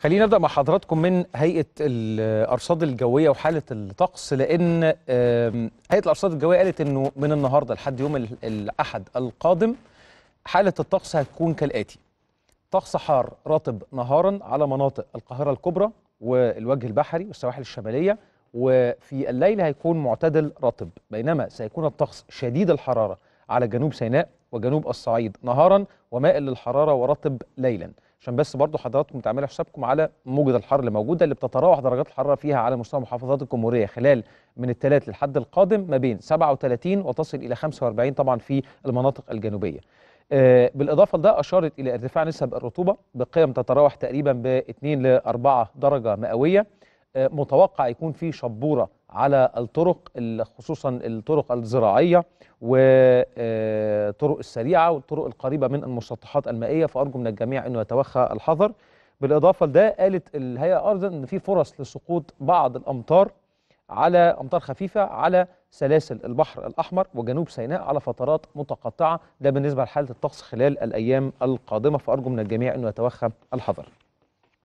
خلينا نبدا مع حضراتكم من هيئه الارصاد الجويه وحاله الطقس لان هيئه الارصاد الجويه قالت انه من النهارده لحد يوم الاحد القادم حاله الطقس هتكون كالاتي طقس حار رطب نهارا على مناطق القاهره الكبرى والوجه البحري والسواحل الشماليه وفي الليل هيكون معتدل رطب بينما سيكون الطقس شديد الحراره على جنوب سيناء وجنوب الصعيد نهارا ومائل للحراره ورطب ليلا عشان بس برضو حضراتكم تعملوا حسابكم على موجة الحر اللي موجودة اللي بتتراوح درجات الحرارة فيها على مستوى محافظات الجمهورية خلال من الثلاث للحد القادم ما بين 37 وتصل إلى 45 طبعا في المناطق الجنوبية آه، بالإضافة لده أشارت إلى ارتفاع نسب الرطوبة بقيم تتراوح تقريبا ب 2 ل 4 درجة مئوية آه، متوقع يكون في شبورة على الطرق خصوصا الطرق الزراعية والطرق آه، السريعة والطرق القريبة من المسطحات المائية فأرجو من الجميع أنه يتوخى الحذر بالإضافة لده قالت الهيئة ارضا أن في فرص لسقوط بعض الأمطار على أمطار خفيفة على سلاسل البحر الأحمر وجنوب سيناء على فترات متقطعة ده بالنسبة لحالة الطقس خلال الأيام القادمة فأرجو من الجميع أنه يتوخى الحذر